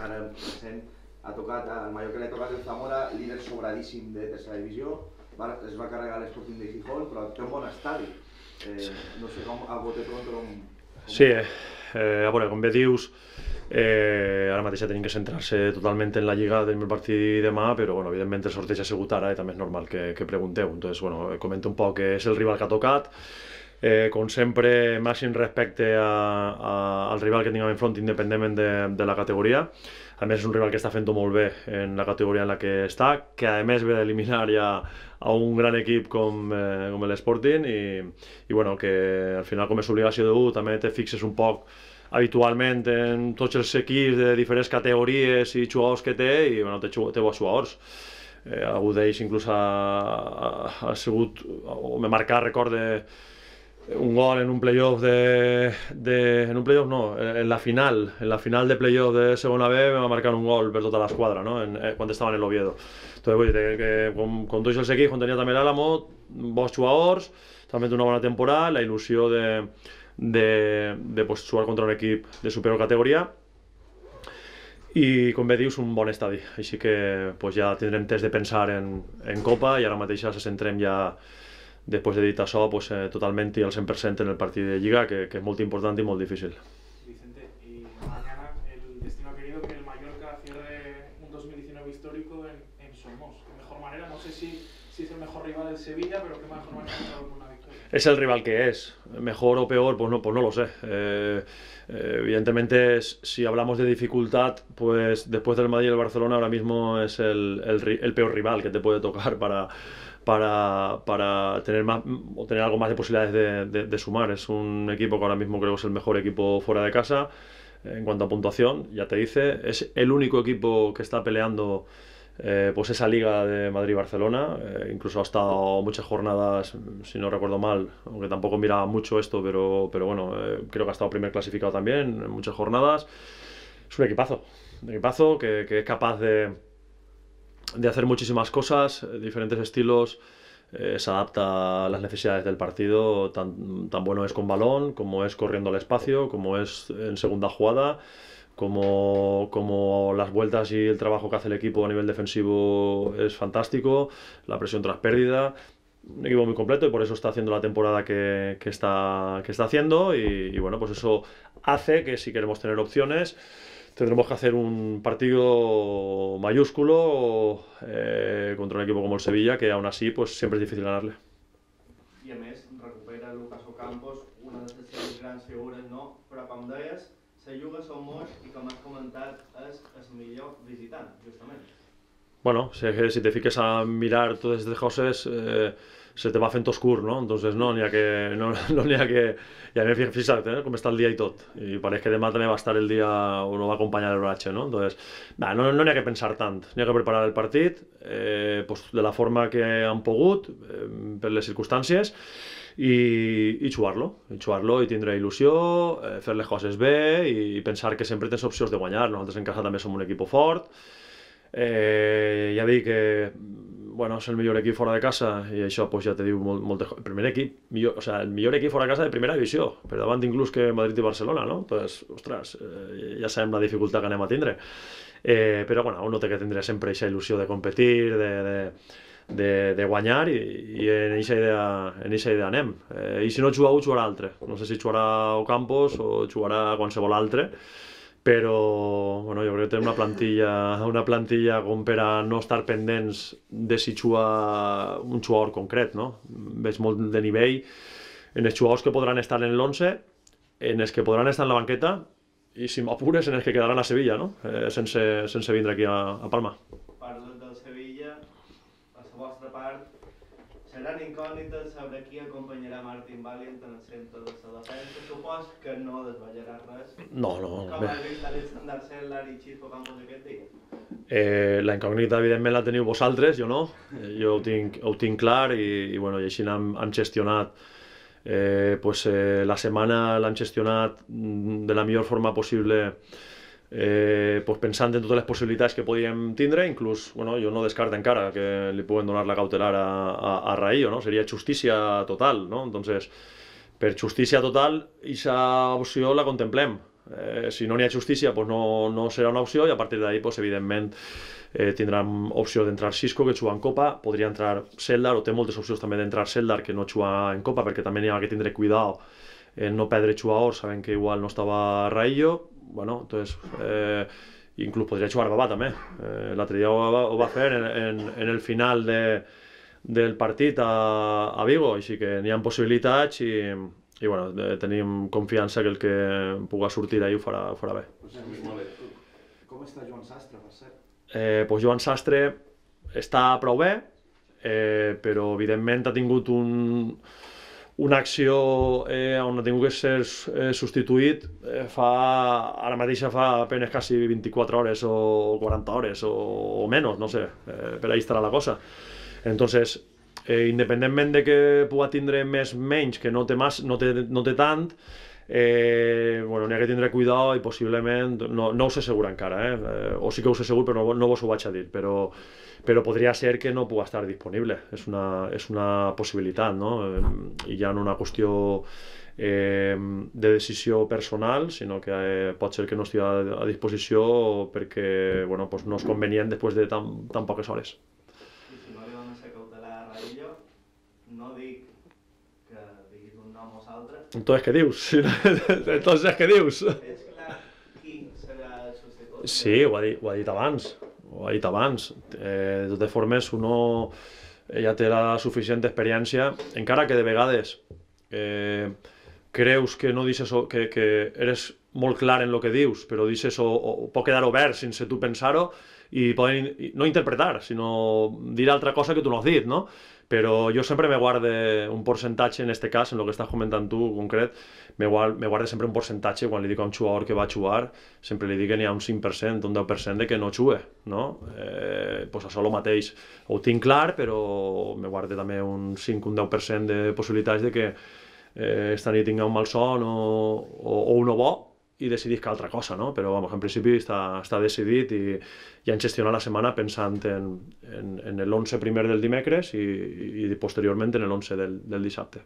ara present, ha tocat, al Mallorca li ha tocat el Zamora, líder sobradíssim de tercera divisió, va, es va carregar l'Sporting de Gijón, però té un bon estadi. Eh, no sé com, al bote pronto, com, com... Sí, eh, a veure, com bé dius, Eh, ara mateix ja tenim que centrar-se totalment en la lliga, del el partit demà, però bueno, evidentment el sorteig ha sigut ara i també és normal que, que pregunteu. Entonces, bueno, comento un poc que eh, és el rival que ha tocat, Eh, com sempre, màxim respecte a, a, al rival que tinguem enfront, independentment de, de la categoria. A més, és un rival que està fent-ho molt bé en la categoria en la que està, que a més ve d'eliminar ja a un gran equip com, eh, com l'Sporting i, i bueno, que al final com és obligació de també te fixes un poc habitualment en tots els equips de diferents categories i jugadors que té i bueno, té, té bons jugadors eh, algú d'ells inclús ha, ha, ha sigut, o me marcat record de, un gol en un playoff de, de, En un playoff no, en la final. En la final de playoff de Segunda B me va a marcar un gol por toda la escuadra, ¿no? En, cuando eh, estaba en el Oviedo. Entonces, con, con el Sequijo tenía también Álamo, Álamo, Bosch también una buena temporada, la ilusión de, de, de pues, jugar contra un equipo de superior categoría. Y con Bedius un buen estadio. Así que pues, ya tindrem test de pensar en, en Copa y ahora mateix se se ya ya ...después de dit això, pues, eh, totalmente totalment al 100% en el partido de Lliga, que, que muy importante y muy difícil. Vicente, y mañana el destino ha querido que el Mallorca cierre un 2019 histórico en, en Somos. De mejor manera, no sé si, si es el mejor rival de Sevilla, pero qué mejor manera de una victoria. Es el rival que es. Mejor o peor, pues no, pues no lo sé. Eh, eh evidentemente, si hablamos de dificultad, pues después del Madrid y el Barcelona, ahora mismo es el, el, el peor rival que te puede tocar para para, para tener, más, o tener algo más de posibilidades de, de, de sumar. Es un equipo que ahora mismo creo que es el mejor equipo fuera de casa en cuanto a puntuación, ya te dice, es el único equipo que está peleando eh, pues esa liga de Madrid-Barcelona, eh, incluso ha estado muchas jornadas, si no recuerdo mal, aunque tampoco miraba mucho esto, pero, pero bueno, eh, creo que ha estado primer clasificado también en muchas jornadas. Es un equipazo, un equipazo que, que es capaz de de hacer muchísimas cosas, eh, diferentes estilos. Eh, se adapta a las necesidades del partido, tan, tan, bueno es con balón, como es corriendo al espacio, como es en segunda jugada, como, como las vueltas y el trabajo que hace el equipo a nivel defensivo es fantástico, la presión tras pérdida. Un equipo muy completo y por eso está haciendo la temporada que, que está, que está haciendo y bueno, pues eso hace que si queremos tener opciones, tendremos que hacer un partido mayúsculo eh, contra un equipo como el Sevilla, que aún así pues siempre es difícil ganarle. Y además recupera Lucas Ocampos, una de las grandes figuras. no? Pero com se juega son molts y, como has comentado, es el millor visitante, justamente. Bueno, si, si te fijas a mirar todas estas cosas, eh, se te va fent oscur, no? Entonces no n'hi ha que... No, no ha que... I a més, fixa't, eh, com està el dia i tot. I pareix que demà també va estar el dia o no va acompanyar el Brache, no? Entonces, va, no n'hi no ha que pensar tant. N'hi ha que preparar el partit eh, pues, de la forma que han pogut, eh, per les circumstàncies, i, i jugar-lo, i jugar-lo i tindre il·lusió, eh, fer les coses bé i, i pensar que sempre tens opcions de guanyar. Nosaltres en casa també som un equip fort, Eh, ja dic que eh, bueno, és el millor equip fora de casa i això pues, ja te diu molt, molt de... El primer equip, millor, o sea, el millor equip fora de casa de primera divisió, per davant inclús que Madrid i Barcelona, no? Pues, ostres, eh, ja sabem la dificultat que anem a tindre. Eh, però bueno, un no té que tindre sempre aquesta il·lusió de competir, de, de, de, de guanyar i, i en aquesta idea, en aquesta idea anem. Eh, I si no jugar un, jugarà altre. No sé si jugarà Ocampos o jugarà qualsevol altre però bueno, jo crec que té una plantilla, una plantilla com per a no estar pendents de si xua un xuaor concret, no? Veig molt de nivell en els xuaors que podran estar en l'11, en els que podran estar en la banqueta i si m'apures en els que quedaran a Sevilla, no? Eh, sense, sense vindre aquí a, a Palma. gran incògnita sobre qui acompanyarà Martin Valiant en el centre de la defensa. Supos que no desballarà res. No, no. Com bé. ha vist Alexander Seller i Chifo Campos aquest dia? Eh, la incògnita, evidentment, la teniu vosaltres, jo no. Eh, jo ho tinc, ho tinc clar i, i, bueno, i així hem, hem gestionat eh, pues, eh, la setmana l'hem gestionat mm, de la millor forma possible eh, pues pensant en totes les possibilitats que podíem tindre, inclús bueno, jo no descarto encara que li puguen donar la cautelar a, a, a Raillo, no? seria justícia total, no? Entonces, per justícia total, aquesta opció la contemplem. Eh, si no n'hi ha justícia, pues no, no serà una opció i a partir d'ahir, pues, evidentment, eh, tindran opció d'entrar Cisco, que juga en Copa, podria entrar Seldar, o té moltes opcions també d'entrar Seldar, que no juga en Copa, perquè també n'hi ha que tindre cuidado en no perdre jugadors, sabent que igual no estava Raillo, bueno, entonces... Eh, inclús podria jugar Babà també. Eh, L'altre dia ho, va, ho va fer en, en, en el final de, del partit a, a Vigo, així que n'hi ha possibilitats i, i bueno, de, tenim confiança que el que puga sortir ahí ho farà, ho farà bé. Com està Joan Sastre, per cert? Eh, pues Joan Sastre està prou bé, eh, però evidentment ha tingut un, una acció eh, on ha tingut que ser eh, substituït eh, fa, ara mateix fa apenes quasi 24 hores o 40 hores o, o menys, no sé, eh, per ahí estarà la cosa. Entonces, eh, independentment de que pugui tindre més menys, que no té, mas, no té, no té tant, eh, bueno, n'hi ha que tindre cuidado i possiblement, no, no us segur encara, eh? eh? o sí que us segur però no, no vos ho vaig a dir, però, però podria ser que no pugui estar disponible, és una, és una possibilitat, no? Eh, I ja no una qüestió eh, de decisió personal, sinó que eh, pot ser que no estigui a, a disposició perquè bueno, pues no és convenient després de tan, tan poques hores. I si no li dones a cautelar a Raillo, no dic Entonces, ¿qué dius? Entonces, ¿qué dius? És clar qui serà el substitut? Sí, ho ha dit, ho ha dit abans. Ho ha dit abans. Eh, de totes formes, uno eh, ja té la suficient experiència, encara que de vegades eh, creus que no dices o, que, que eres molt clar en el que dius, però dices o, o pot quedar obert sense tu pensar-ho i poden no interpretar, sinó dir altra cosa que tu no has dit, no? però jo sempre me guarde un percentatge, en este cas, en el que estàs comentant tu concret, me guarde, me guarde sempre un percentatge quan li dic a un jugador que va a jugar, sempre li dic que n'hi ha un 5%, un 10% de que no jugue, no? Eh, pues això el mateix, ho tinc clar, però me guarde també un 5, un 10% de possibilitats de que eh, esta nit tinga un mal son o, o, o un bo, y decidís que otra cosa, no? Pero vamos, en principio está decidido y ya gestionar la semana pensando en, el 11 primer del dimecres y posteriormente en el del, del dissabte.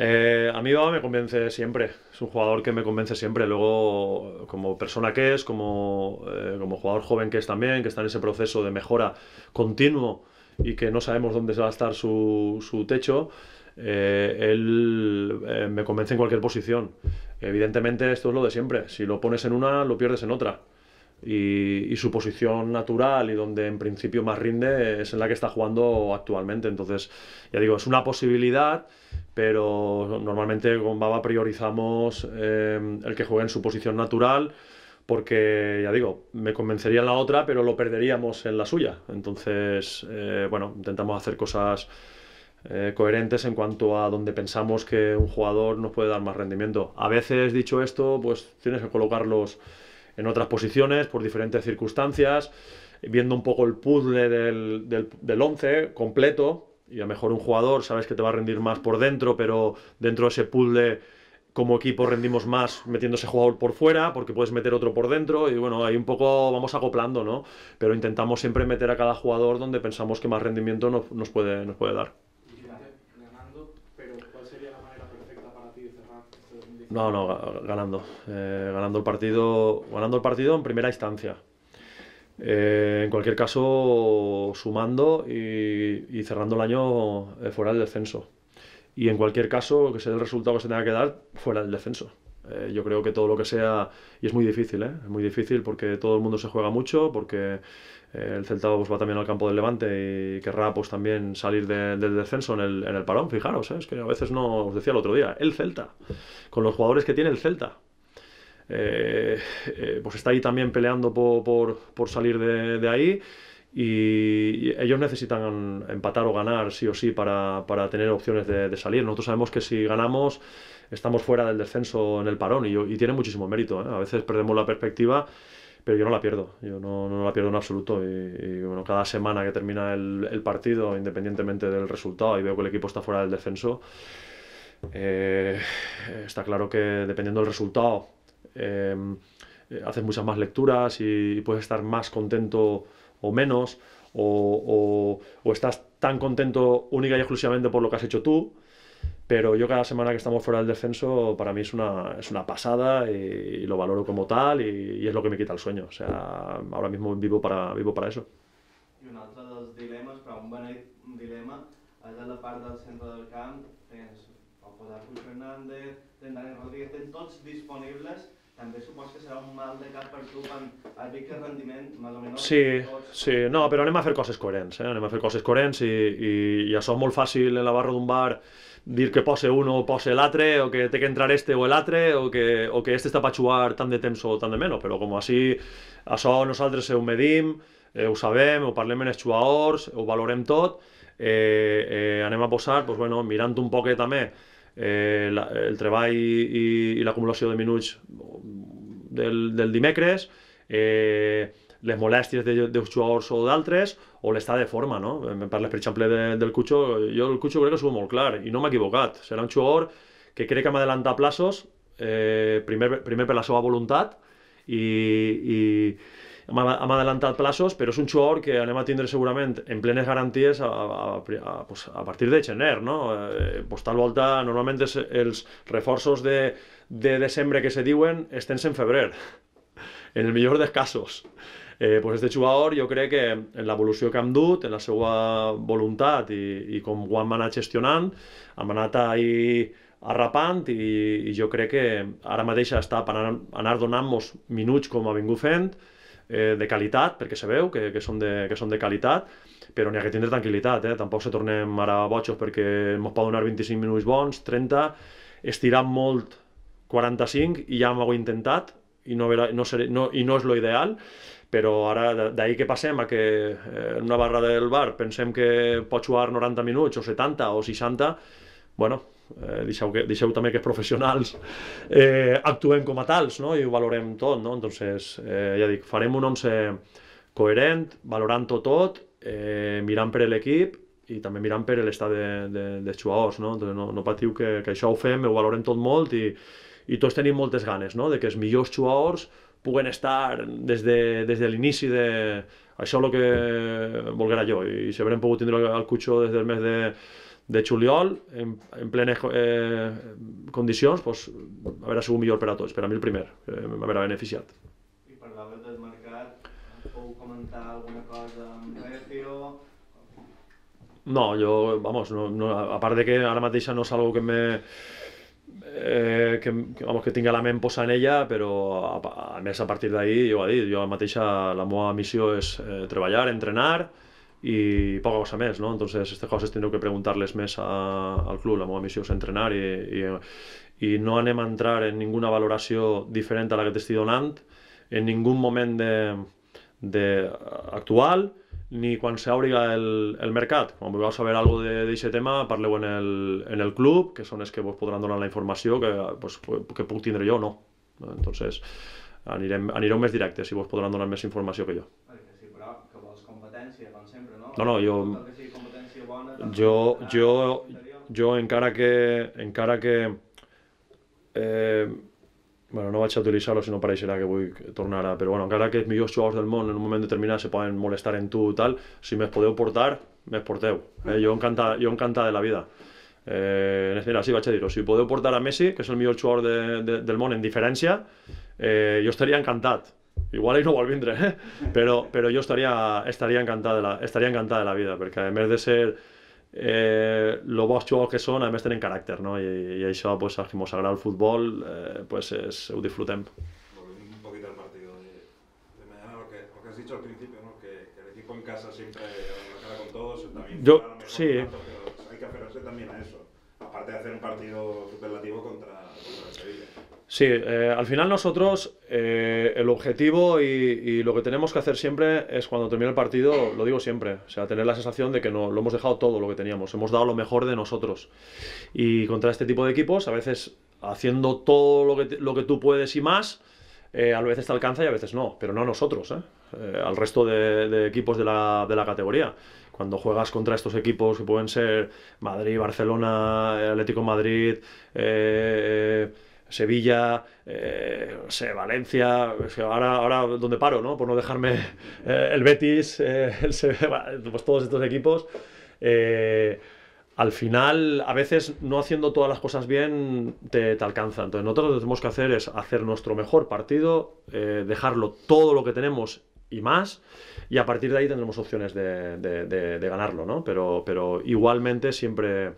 Eh, a mí Baba me convence siempre, es un jugador que me convence siempre, luego como persona que es, como, eh, jugador joven que es también, que está en ese proceso de mejora continuo y que no sabemos dónde va a estar su, techo, eh, él me convence en cualquier posición. Evidentemente esto es lo de siempre, si lo pones en una, lo pierdes en otra. y, su posición natural y donde en principio más rinde es en la que está jugando actualmente. Entonces, ya digo, es una posibilidad pero normalmente con Baba priorizamos em, el que juegue en su posición natural, porque ya digo, me convencería en la otra, pero lo perderíamos en la suya. Entonces, eh, bueno, intentamos hacer cosas eh, coherentes en cuanto a donde pensamos que un jugador nos puede dar más rendimiento. A veces, dicho esto, pues tienes que colocarlos en otras posiciones por diferentes circunstancias, viendo un poco el puzzle del 11 completo, y a mejor un jugador sabes que te va a rendir más por dentro, pero dentro de ese puzzle como equipo rendimos más metiendo ese jugador por fuera, porque puedes meter otro por dentro, y bueno, ahí un poco vamos acoplando, ¿no? Pero intentamos siempre meter a cada jugador donde pensamos que más rendimiento nos, puede, nos puede dar. No, no, ganando. Eh, ganando, el partido, ganando el partido en primera instancia. Eh, en cualquier caso, sumando y, cerrando el año eh, fuera del descenso. Y en cualquier caso, que sea el resultado que se tenga que dar, fuera del descenso. Eh, yo creo que todo lo que sea, y es muy difícil, es muy difícil porque todo el mundo se juega mucho, porque el Celta pues, va también al campo del Levante y querrá pues, también salir del descenso en el parón, fijaros, es que a veces no, os decía el otro día, el Celta, con los jugadores que tiene el Celta, eh, eh, pues está ahí también peleando por, salir de, ahí y ellos necesitan empatar o ganar sí o sí para, tener opciones de, salir. Nosotros sabemos que si ganamos estamos fuera del descenso en el parón y, tiene muchísimo mérito. ¿eh? A veces perdemos la perspectiva, pero yo no la pierdo, yo no, la pierdo en absoluto. Y, bueno, cada semana que termina el, partido, independientemente del resultado, y veo que el equipo está fuera del descenso, está claro que dependiendo del resultado Em, eh, haces muchas más lecturas y, puedes estar más contento o menos, o, estás tan contento única y exclusivamente por lo que has hecho tú, pero yo cada semana que estamos fuera del descenso, para mí es una, es una pasada y, lo valoro como tal y, es lo que me quita el sueño. O sea, ahora mismo vivo para, vivo para eso. Y un de los dilemas, pero un dilema, la parte del centro del Fernández, Rodríguez, disponibles també supos que serà un mal de cap per tu quan has veig que el rendiment més o menys... Sí, sí, no, però anem a fer coses coherents, eh? anem a fer coses coherents i, i, i això és molt fàcil en la barra d'un bar dir que pose un o pose l'altre, o que té que entrar este o l'altre, o que, o que este està per jugar tant de temps o tant de menys, però com així, això nosaltres ho medim, eh, ho sabem, ho parlem en els jugadors, ho valorem tot, eh, eh, anem a posar, pues, bueno, mirant un poquet també eh, la, el treball i, i l'acumulació de minuts del, del dimecres, eh, les molèsties d'uns jugadors o d'altres, o l'estat de forma, no? Em parles, per exemple, de, del Cucho, jo el Cucho crec que s'ho molt clar, i no m'he equivocat. Serà un jugador que crec que m'ha adelantat plaços, eh, primer, primer per la seva voluntat, i, i, hem, adelantat plaços, però és un jugador que anem a tindre segurament en plenes garanties a, a, a, a, pues, a partir de gener, no? Eh, pues, tal volta, normalment es, els reforços de, de desembre que se diuen estan en febrer, en el millor dels casos. Eh, pues este jugador jo crec que en l'evolució que hem dut, en la seva voluntat i, i com ho hem anat gestionant, hem anat a arrapant i, i jo crec que ara mateix està per anar, anar donant-nos minuts com ha vingut fent, eh, de qualitat, perquè sabeu que, que, són, de, que són de qualitat, però n'hi ha que tindre tranquil·litat, eh? tampoc se tornem ara bojos perquè ens pot donar 25 minuts bons, 30, estirar molt 45 i ja m'ho he intentat i no, vera, no, seré, no, i no és lo ideal, però ara d'ahir que passem a que eh, en una barra del bar pensem que pot jugar 90 minuts o 70 o 60, bueno, eh, deixeu, que, deixeu també que els professionals eh, actuem com a tals no? i ho valorem tot. No? Entonces, eh, ja dic, farem un 11 coherent, valorant tot tot, eh, mirant per l'equip i també mirant per l'estat de, de, de jugadors. No? Entonces, no, no patiu que, que això ho fem, ho valorem tot molt i, i tots tenim moltes ganes no? de que els millors jugadors puguen estar des de, des de l'inici de això el que volguera jo i si haurem pogut tindre el Cutxó des del mes de, de juliol en, en plenes eh, condicions pues, haurà sigut millor per a tots, per a mi el primer, que eh, m'haurà beneficiat. I parlaves del mercat, podeu comentar alguna cosa amb Recio? No, jo, vamos, no, no, a part de que ara mateixa no és algo que me eh, que, que, vamos, que tinc la ment posada en ella, però a, a més a partir d'ahir, jo ho he dit, jo mateixa la meva missió és eh, treballar, entrenar i poca cosa més, no? Entonces, aquestes coses tindreu que preguntar-les més a, al club, la meva missió és entrenar i, i, i no anem a entrar en ninguna valoració diferent a la que t'estic donant, en ningun moment de, de actual, ni quan s'obri el, el mercat. Quan vulgueu saber alguna cosa d'aquest tema, parleu en el, en el club, que són els que vos podran donar la informació que, pues, que puc tindre jo o no. Entonces, anirem, anireu més directes si vos podran donar més informació que jo. Sí, però que vols competència, com sempre, no? No, no, jo... Bona, doncs, jo, jo, jo, encara que, encara que eh, bueno, no vaig a utilitzar-lo si no pareixerà que vull tornar a... Però bueno, encara que els millors jugadors del món en un moment determinat se poden molestar en tu i tal, si més podeu portar, més porteu. Eh? Jo, encanta, jo encantat de la vida. Eh, mira, sí, vaig a dir-ho. Si podeu portar a Messi, que és el millor jugador de, de, del món en diferència, eh, jo estaria encantat. Igual ell no vol vindre, eh? però, però jo estaria, estaria, encantat de la, estaria encantat de la vida, perquè a més de ser eh, lo jugadores que son, además, tienen carácter y no? Y, y eso, pues, a qui el fútbol, eh, pues, es, ho disfrutem. Volviendo un poquito al partido de, de mañana, lo que, lo que has dicho al principio, ¿no? que, que el equipo en casa siempre la cara con todos, también Yo, sí. pero hay que aferrarse también a eso aparte de hacer un partido superlativo contra, Sevilla. Sí, eh, al final nosotros eh, el objetivo y, lo que tenemos que hacer siempre es cuando termina el partido, lo digo siempre, o sea, tener la sensación de que no, lo hemos dejado todo lo que teníamos, hemos dado lo mejor de nosotros. Y contra este tipo de equipos, a veces haciendo todo lo que, lo que tú puedes y más, eh, a veces te alcanza y a veces no, pero no a nosotros, al resto de, equipos de la, de la categoría cuando juegas contra estos equipos que pueden ser Madrid, Barcelona, eh, Atlético Madrid, eh, Sevilla, eh, Valencia, ahora, ahora donde paro, ¿no? Por no dejarme el Betis, pues todos estos equipos. al final, a veces no haciendo todas las cosas bien te, te, alcanza. Entonces, nosotros lo que tenemos que hacer es hacer nuestro mejor partido, dejarlo todo lo que tenemos y más, y a partir de ahí tendremos opciones de, ganarlo, ¿no? Pero, pero igualmente siempre,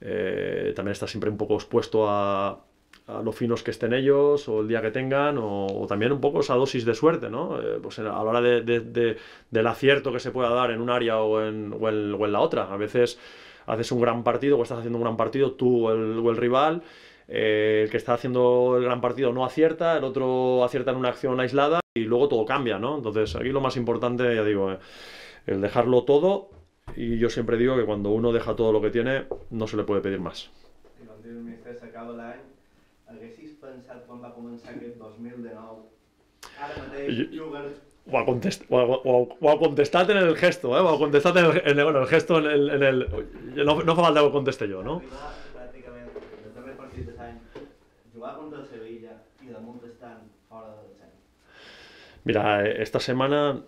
eh, también estás siempre un poco expuesto a, a lo finos que estén ellos o el día que tengan o, también un poco esa dosis de suerte, ¿no? Eh, pues a la hora de, del acierto que se pueda dar en un área o en, o, en, la otra. A veces haces un gran partido o estás haciendo un gran partido tú el, o el, rival, eh, el que está haciendo el gran partido no acierta, el otro acierta en una acción aislada y luego todo cambia, ¿no? Entonces, aquí lo más importante, ya digo, eh, el dejarlo todo, y yo siempre digo que cuando uno deja todo lo que tiene, no se le puede pedir más. E", va 2019, o a contestar en el gesto, eh? o a contestar en el, bueno, el gesto en el... no, no falta que conteste yo, no? Mira, esta semana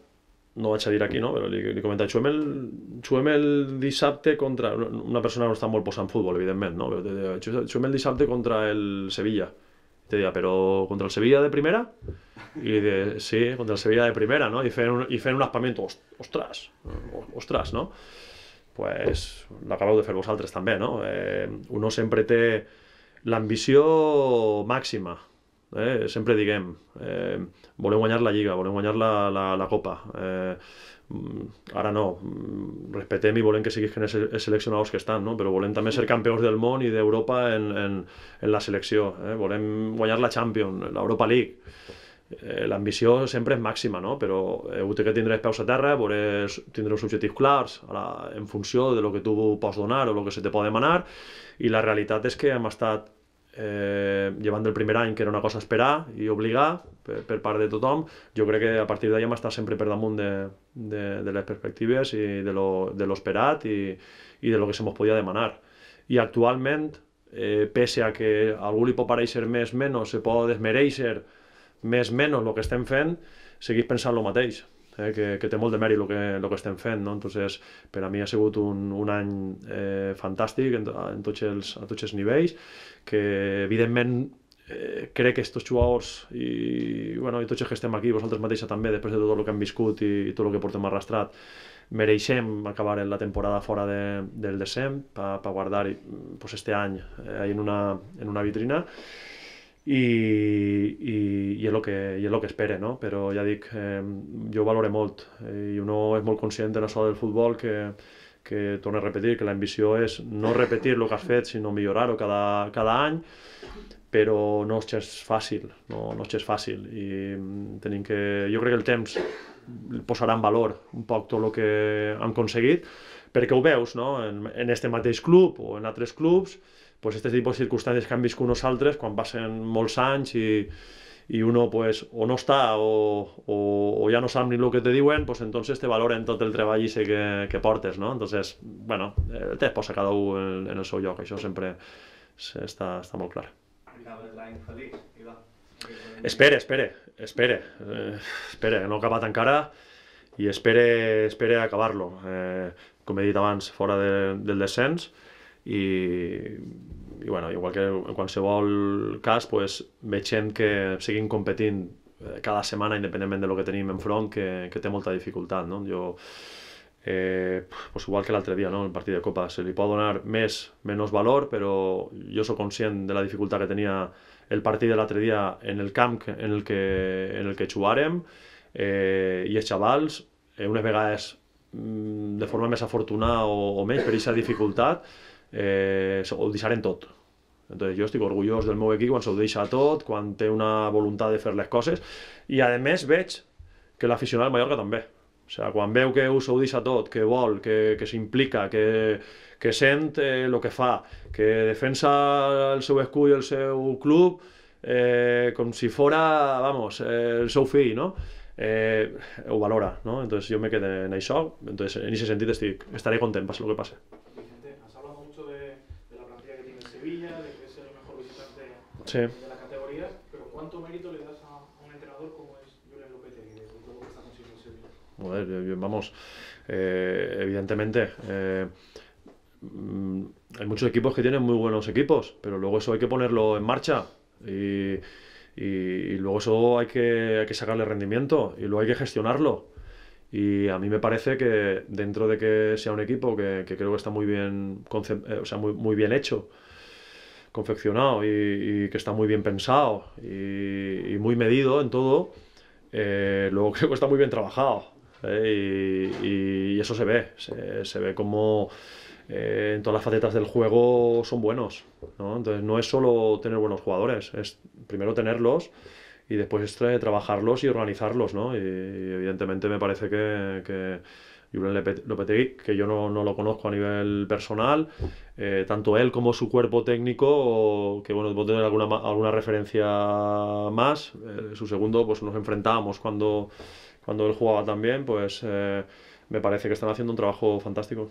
no va a salir aquí, no? Pero le comenta, chueme el, disapte contra... Una persona no está muy posa en fútbol, evidentemente, no? Pero te el contra el Sevilla. te digo, ah, ¿pero contra el Sevilla de primera? y de, sí, contra el Sevilla de primera, no? Y fue un, un ostras, no? pues, acabo de hacer vosaltres también, no? Eh, uno siempre te la ambición máxima. Eh? Sempre diguem, eh, volem guanyar la Lliga, volem guanyar la, la, la Copa. Eh, ara no, mm, respetem i volem que siguis els seleccionadors que estan, no? però volem també ser campions del món i d'Europa en, en, en la selecció. Eh? Volem guanyar la Champions, l'Europa League. Eh, L'ambició sempre és màxima, no? però heu eh, de que els peus a terra, veuràs, tindre uns objectius clars la, en funció de lo que tu pots donar o el que se te pot demanar i la realitat és que hem estat eh, llevant del primer any, que era una cosa a esperar i obligar per, per part de tothom, jo crec que a partir d'allà hem estat sempre per damunt de, de, de les perspectives i de lo, de esperat i, i de lo que se mos podia demanar. I actualment, eh, pese a que algú li pot pareixer més menys, se pot desmereixer més menys el que estem fent, seguís pensant el mateix eh, que, que té molt de mèrit el que, el que estem fent. No? Entonces, per a mi ha sigut un, un any eh, fantàstic en, en tots els, a tots els nivells, que evidentment eh, crec que aquests jugadors i, bueno, i tots els que estem aquí, vosaltres mateixa també, després de tot el que hem viscut i, i tot el que portem arrastrat, mereixem acabar la temporada fora de, del descent per guardar pues, este any eh, en, una, en una vitrina i, i, i és el que, i és el que espera, no? Però ja dic, eh, jo ho valore molt eh, i uno és molt conscient de la sola del futbol que, que torna a repetir, que la ambició és no repetir el que has fet, sinó millorar-ho cada, cada any, però no és fàcil, no, no és fàcil. I mm, tenim que, jo crec que el temps posarà en valor un poc tot el que han aconseguit, perquè ho veus no? en, en este mateix club o en altres clubs, pues, este tipus de circumstàncies que han viscut nosaltres quan passen molts anys i, i uno pues, o no està o, o, o ja no sap ni el que te diuen, pues, entonces te valoren tot el treball i sé que, que portes, no? Entonces, bueno, eh, te posa cada un en, en el seu lloc, això sempre està, està molt clar. Espere, espere, espere, eh, espere, no he acabat encara i espere, espere acabar-lo. Eh, com he dit abans, fora de, del descens, eh, i, i bueno, igual que en qualsevol cas, pues, gent que seguim competint eh, cada setmana independentment de lo que tenim enfront que, que té molta dificultat, no? Jo, eh, pues igual que l'altre dia, no? el partit de Copa, se li pot donar més, menys valor, però jo sóc conscient de la dificultat que tenia el partit de l'altre dia en el camp en el que, en el que jugàrem eh, i els xavals, eh, unes vegades mm, de forma més afortunada o, o menys per aquesta dificultat, eh, ho deixarem tot. Entonces, jo estic orgullós del meu equip quan s'ho deixa tot, quan té una voluntat de fer les coses, i a més veig que l'aficionat del Mallorca també. O sea, quan veu que us ho deixa tot, que vol, que, que s'implica, que, que sent el eh, que fa, que defensa el seu escull, i el seu club eh, com si fora, vamos, eh, el seu fill, no? Eh, ho valora, no? Entonces jo me quedo en això, entonces en aquest sentit estic, estaré content, passi el que passe. ser el mejor visitante sí. de la pero ¿cuánto mérito le das a, un entrenador como es Julián López que está consiguiendo vamos, eh, evidentemente. Eh, mm, hay muchos equipos que tienen muy buenos equipos, pero luego eso hay que ponerlo en marcha. Y, luego eso hay que, sacarle rendimiento y luego hay que gestionarlo. Y a mí me parece que dentro de que sea un equipo que, creo que está muy bien, eh, o sea, muy, muy bien hecho, confeccionado y, que está muy bien pensado y, muy medido en todo, eh, luego que está muy bien trabajado. Eh, y, eso se ve, se, ve como eh, en todas las facetas del juego son buenos. ¿no? Entonces no es solo tener buenos jugadores, es primero tenerlos y después trabajarlos y organizarlos. ¿no? Y, evidentemente me parece que Julen Lopetegui, que yo no, lo conozco a nivel personal, eh, tanto él como su cuerpo técnico, que bueno, debo tener alguna, alguna referencia más. Eh, su segundo, pues nos enfrentábamos cuando, cuando él jugaba también, pues eh, me parece que están haciendo un trabajo fantástico.